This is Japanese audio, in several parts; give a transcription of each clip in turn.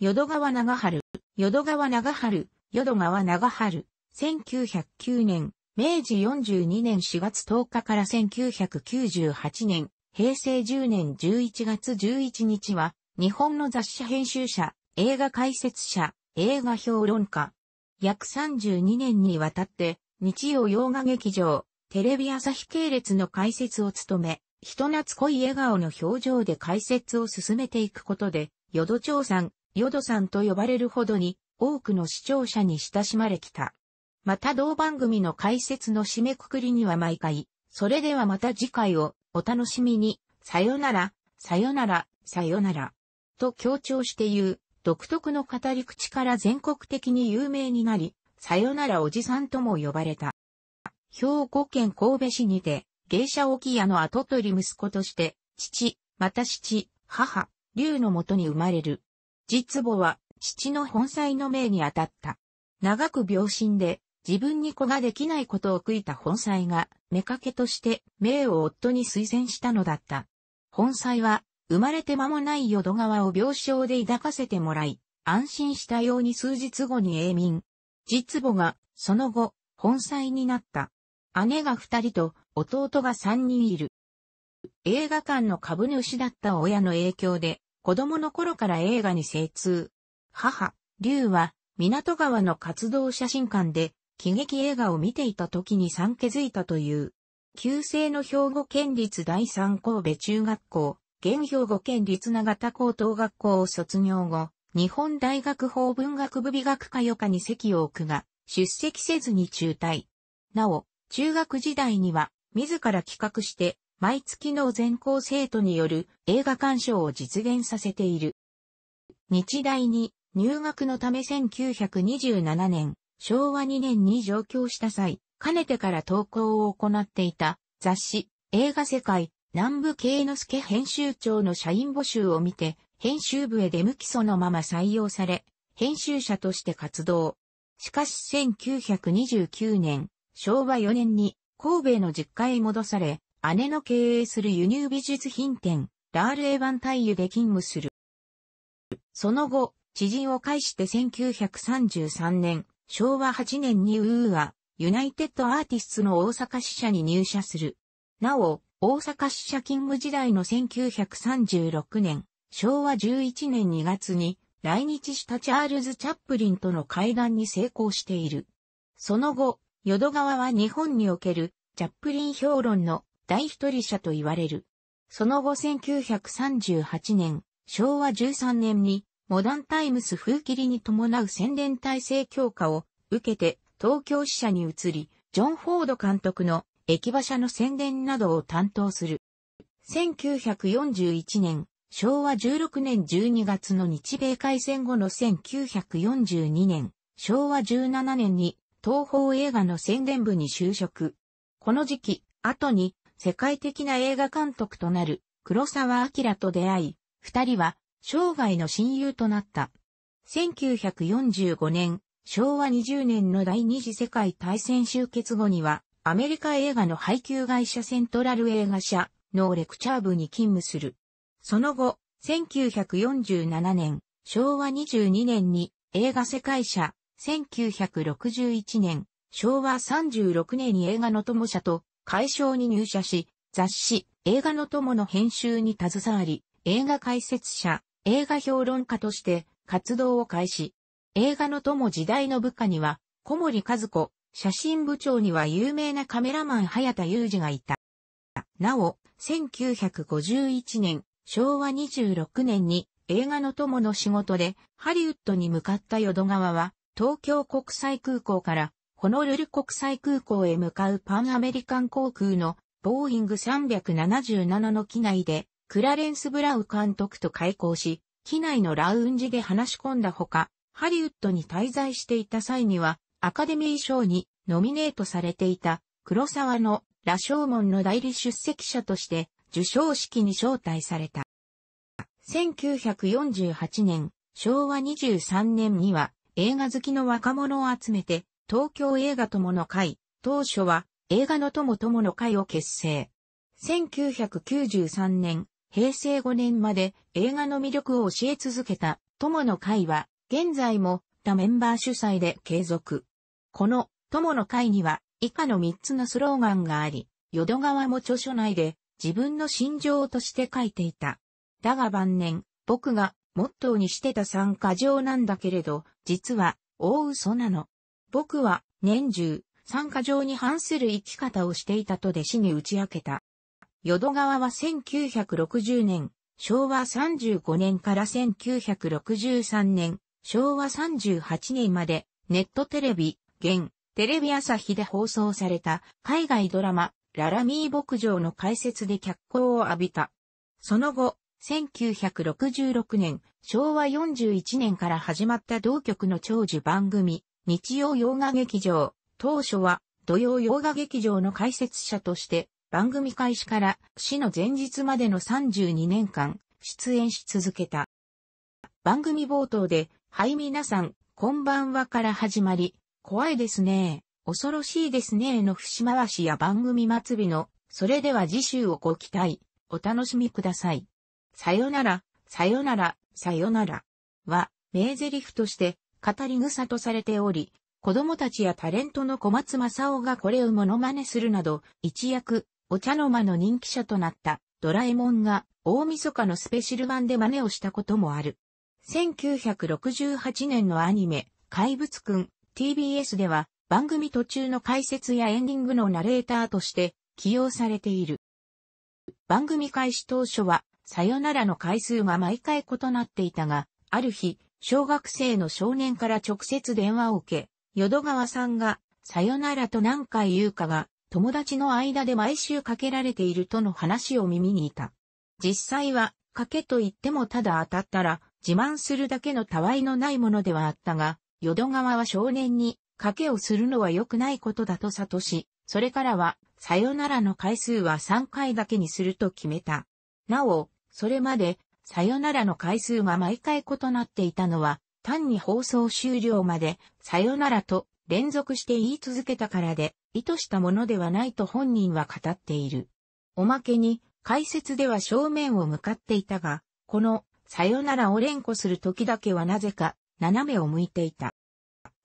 淀川長春、淀川長春、淀川長春、1909年、明治42年4月10日から1998年、平成10年11月11日は、日本の雑誌編集者、映画解説者、映画評論家。約32年にわたって、日曜洋画劇場、テレビ朝日系列の解説を務め、人懐っこい笑顔の表情で解説を進めていくことで、淀町さん、ヨドさんと呼ばれるほどに多くの視聴者に親しまれきた。また同番組の解説の締めくくりには毎回、それではまた次回をお楽しみに、さよなら、さよなら、さよなら、と強調して言う、独特の語り口から全国的に有名になり、さよならおじさんとも呼ばれた。兵庫県神戸市にて、芸者置屋の跡取り息子として、父、また父、母、龍のもとに生まれる。実母は父の本妻の命に当たった。長く病身で自分に子ができないことを悔いた本妻が、目かけとして命を夫に推薦したのだった。本妻は、生まれて間もない淀川を病床で抱かせてもらい、安心したように数日後に永眠。実母が、その後、本妻になった。姉が二人と弟が三人いる。映画館の株主だった親の影響で、子供の頃から映画に精通。母、龍は、港川の活動写真館で、喜劇映画を見ていた時に産気づいたという。旧制の兵庫県立第三神戸中学校、現兵庫県立長田高等学校を卒業後、日本大学法文学部美学科予科に席を置くが、出席せずに中退。なお、中学時代には、自ら企画して、毎月の全校生徒による映画鑑賞を実現させている。日大に入学のため1927年、昭和2年に上京した際、かねてから投稿を行っていた雑誌映画世界南部慶之助編集長の社員募集を見て、編集部へ出向きそのまま採用され、編集者として活動。しかし1929年、昭和4年に神戸の実家へ戻され、姉の経営する輸入美術品店、ラール・エヴァンタイユで勤務する。その後、知人を介して1933年、昭和8年にウーア、ユナイテッドアーティストの大阪支社に入社する。なお、大阪支社勤務時代の1936年、昭和11年2月に来日したチャールズ・チャップリンとの会談に成功している。その後、淀川は日本におけるチャップリン評論の大一人者と言われる。その後1938年、昭和13年に、モダンタイムス風切りに伴う宣伝体制強化を受けて東京支社に移り、ジョン・フォード監督の駅馬車の宣伝などを担当する。1941年、昭和16年12月の日米開戦後の1942年、昭和17年に東宝映画の宣伝部に就職。この時期、後に世界的な映画監督となる黒沢明と出会い、二人は生涯の親友となった。1945年、昭和20年の第二次世界大戦終結後には、アメリカ映画の配給会社セントラル映画社のレクチャー部に勤務する。その後、1947年、昭和22年に映画世界社、1961年、昭和36年に映画の友社と会賞に入社し、雑誌、映画の友の編集に携わり、映画解説者、映画評論家として活動を開始。映画の友時代の部下には、小森和子、写真部長には有名なカメラマン早田裕二がいた。なお、1951年、昭和26年に映画の友の仕事でハリウッドに向かった淀川は、東京国際空港からホノルル国際空港へ向かうパンアメリカン航空のボーイング377の機内でクラレンス・ブラウ監督と開港し、機内のラウンジで話し込んだほか、ハリウッドに滞在していた際にはアカデミー賞にノミネートされていた黒沢の羅生門の代理出席者として受賞式に招待された。1948年、昭和23年には映画好きの若者を集めて東京映画友の会、当初は映画の友友の会を結成。1993年、平成5年まで映画の魅力を教え続けた友の会は、現在も他メンバー主催で継続。この友の会には以下の3つのスローガンがあり、淀川も著書内で自分の心情として書いていた。だが晩年、僕がモットーにしてた参加状なんだけれど、実は大嘘なの。僕は年中、参加上に反する生き方をしていたと弟子に打ち明けた。淀川は1960年、昭和35年から1963年、昭和38年まで、ネットテレビ、現、テレビ朝日で放送された海外ドラマ、ララミー牧場の解説で脚光を浴びた。その後、1966年、昭和41年から始まった同局の長寿番組、日曜洋画劇場、当初は土曜洋画劇場の解説者として番組開始から死の前日までの32年間出演し続けた。番組冒頭で、はい皆さん、こんばんはから始まり、怖いですね恐ろしいですねの節回しや番組末尾の、それでは次週をご期待、お楽しみください。さよなら、さよなら、さよならは、名台詞として語り草とされており、子供たちやタレントの小松正夫がこれをモノマネするなど、一躍、お茶の間の人気者となったドラえもんが大晦日のスペシャル版で真似をしたこともある。1968年のアニメ、怪物くん TBS では番組途中の解説やエンディングのナレーターとして起用されている。番組開始当初はさよならの回数が毎回異なっていたが、ある日、小学生の少年から直接電話を受け、淀川さんが、さよならと何回言うかが、友達の間で毎週かけられているとの話を耳にいた。実際は、かけと言ってもただ当たったら、自慢するだけのたわいのないものではあったが、淀川は少年に、賭けをするのは良くないことだと悟し、それからは、さよならの回数は3回だけにすると決めた。なお、それまで、さよならの回数が毎回異なっていたのは、単に放送終了まで、さよならと連続して言い続けたからで、意図したものではないと本人は語っている。おまけに、解説では正面を向かっていたが、この、さよならを連呼する時だけはなぜか、斜めを向いていた。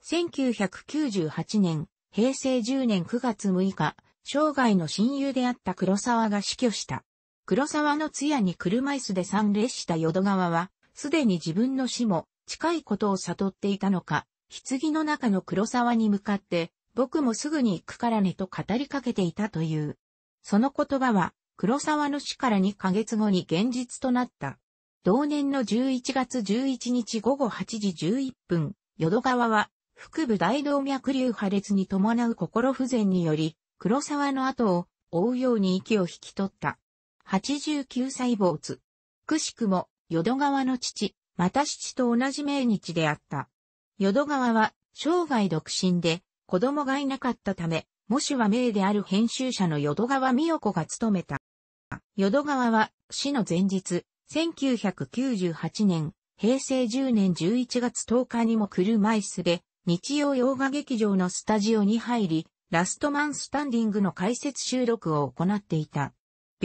1998年、平成10年9月6日、生涯の親友であった黒沢が死去した。黒沢の通夜に車椅子で参列した淀川は、すでに自分の死も近いことを悟っていたのか、棺の中の黒沢に向かって、僕もすぐに行くからねと語りかけていたという。その言葉は、黒沢の死から2ヶ月後に現実となった。同年の11月11日午後8時11分、淀川は、腹部大動脈瘤破裂に伴う心不全により、黒沢の後を追うように息を引き取った。89歳坊主。くしくも、淀川の父、また父と同じ命日であった。淀川は、生涯独身で、子供がいなかったため、もしは名である編集者の淀川美代子が務めた。淀川は、死の前日、1998年、平成10年11月10日にも車椅子で、日曜洋画劇場のスタジオに入り、ラストマンスタンディングの解説収録を行っていた。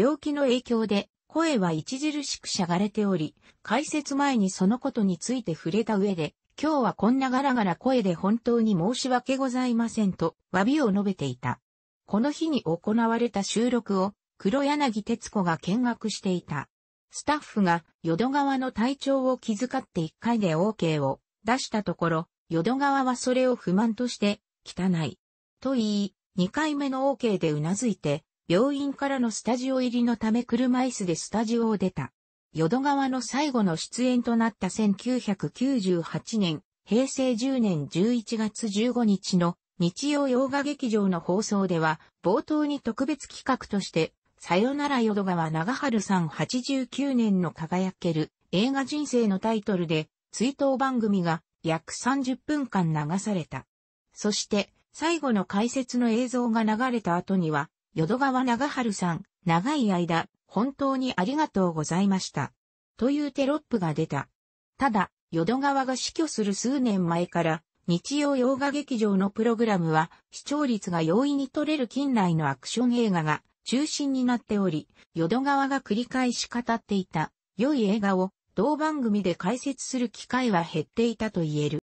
病気の影響で声は著しくしゃがれており、解説前にそのことについて触れた上で、今日はこんなガラガラ声で本当に申し訳ございませんと、詫びを述べていた。この日に行われた収録を、黒柳徹子が見学していた。スタッフが、淀川の体調を気遣って1回で OK を出したところ、淀川はそれを不満として、汚い。と言い、2回目の OK でうなずいて、病院からのスタジオ入りのため車椅子でスタジオを出た。淀川の最後の出演となった1998年、平成10年11月15日の日曜洋画劇場の放送では、冒頭に特別企画として、さよなら淀川長春さん89年の輝ける映画人生のタイトルで、追悼番組が約30分間流された。そして、最後の解説の映像が流れた後には、淀川長春さん、長い間、本当にありがとうございました。というテロップが出た。ただ、淀川が死去する数年前から、日曜洋画劇場のプログラムは、視聴率が容易に取れる近来のアクション映画が中心になっており、淀川が繰り返し語っていた、良い映画を、同番組で解説する機会は減っていたと言える。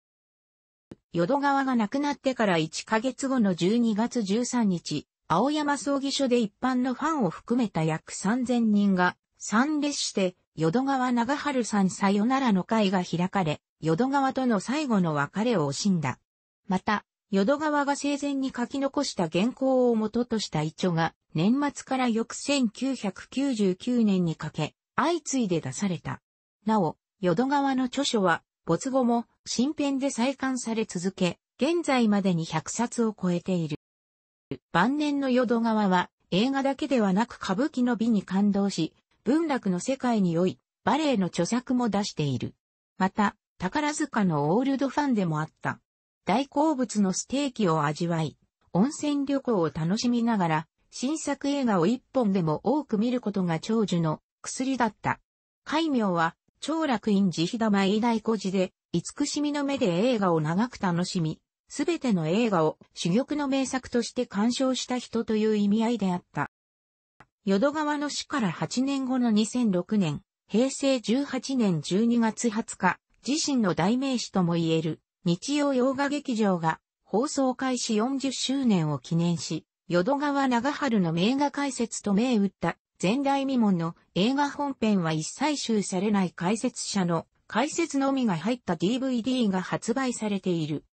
淀川が亡くなってから1ヶ月後の12月13日、青山葬儀所で一般のファンを含めた約3000人が参列して、淀川長春さんさよならの会が開かれ、淀川との最後の別れを惜しんだ。また、淀川が生前に書き残した原稿を元とした遺著が、年末から翌1999年にかけ、相次いで出された。なお、淀川の著書は、没後も新編で再刊され続け、現在までに100冊を超えている。晩年の淀川は映画だけではなく歌舞伎の美に感動し、文楽の世界に良いバレエの著作も出している。また、宝塚のオールドファンでもあった。大好物のステーキを味わい、温泉旅行を楽しみながら、新作映画を一本でも多く見ることが長寿の薬だった。海名は、長楽院慈悲玉飯大孤児で、慈しみの目で映画を長く楽しみ、すべての映画を珠玉の名作として鑑賞した人という意味合いであった。淀川の死から8年後の2006年、平成18年12月20日、自身の代名詞とも言える日曜洋画劇場が放送開始40周年を記念し、淀川長春の名画解説と銘打った前代未聞の映画本編は一切集されない解説者の解説のみが入った DVD が発売されている。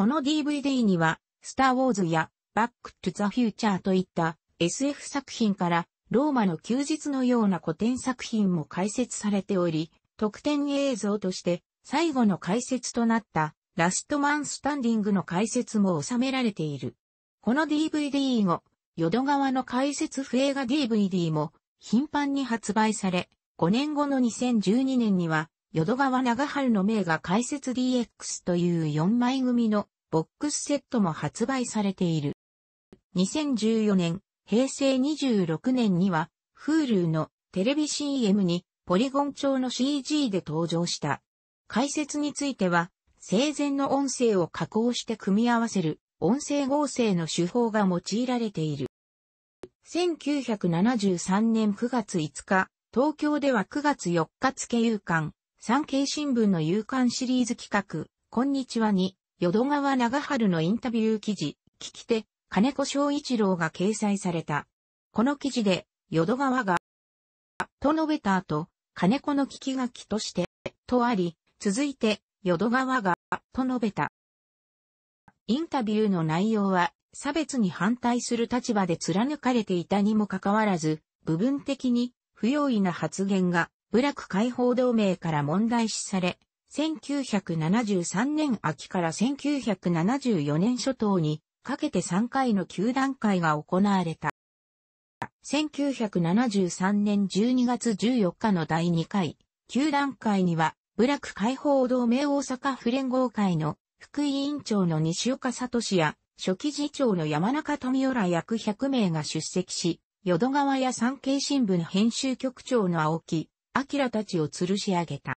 この DVD には、スター・ウォーズやバック・トゥ・ザ・フューチャーといった SF 作品からローマの休日のような古典作品も解説されており、特典映像として最後の解説となったラストマンスタンディングの解説も収められている。この DVD 後、淀川の解説不映画 DVD も頻繁に発売され、5年後の2012年には淀川長春の名画解説 DX という4枚組のボックスセットも発売されている。2014年、平成26年には、Hulu のテレビ CM にポリゴン調の CG で登場した。解説については、生前の音声を加工して組み合わせる音声合成の手法が用いられている。1973年9月5日、東京では9月4日付有刊、産経新聞の夕刊シリーズ企画、こんにちはに、淀川長春のインタビュー記事、聞き手、金子昭一郎が掲載された。この記事で、淀川が、と述べた後、金子の聞き書きとして、とあり、続いて、淀川が、と述べた。インタビューの内容は、差別に反対する立場で貫かれていたにもかかわらず、部分的に不用意な発言が部落解放同盟から問題視され、1973年秋から1974年初頭にかけて3回の球団会が行われた。1973年12月14日の第2回、球団会には、部落解放同盟大阪府連合会の副委員長の西岡聡や、初期次長の山中富夫ら約100名が出席し、淀川や産経新聞編集局長の青木明たちを吊るし上げた。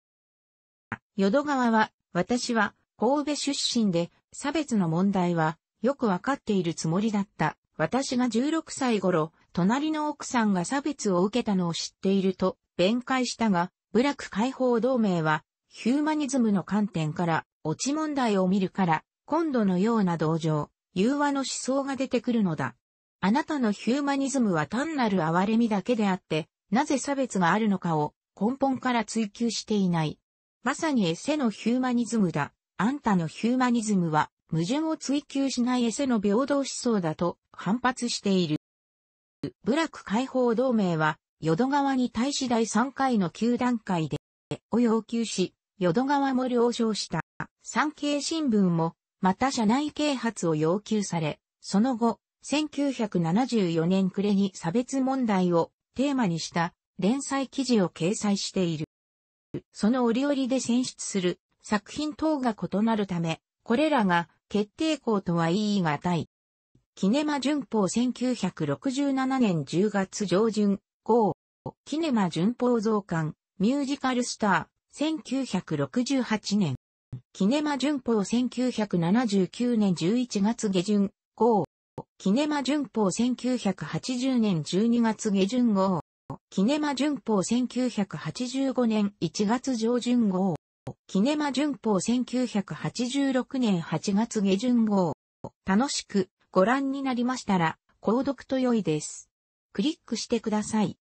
淀川は、私は、神戸出身で、差別の問題は、よくわかっているつもりだった。私が16歳頃、隣の奥さんが差別を受けたのを知っていると、弁解したが、部落解放同盟は、ヒューマニズムの観点から、落ち問題を見るから、今度のような同情、融和の思想が出てくるのだ。あなたのヒューマニズムは単なる哀れみだけであって、なぜ差別があるのかを根本から追求していない。まさにエセのヒューマニズムだ。あんたのヒューマニズムは矛盾を追求しないエセの平等思想だと反発している。部落解放同盟は、淀川に対し第3回の9段階で、を要求し、淀川も了承した。産経新聞も、また社内啓発を要求され、その後、1974年暮れに差別問題をテーマにした連載記事を掲載している。その折々で選出する作品等が異なるため、これらが決定校とは言い難い。キネマ旬報1967年10月上旬号、キネマ旬報増刊、ミュージカルスター、1968年。キネマ旬報1979年11月下旬号、キネマ旬報1980年12月下旬号。キネマ旬報1985年1月上旬号。キネマ旬報1986年8月下旬号。楽しくご覧になりましたら、購読と良いです。クリックしてください。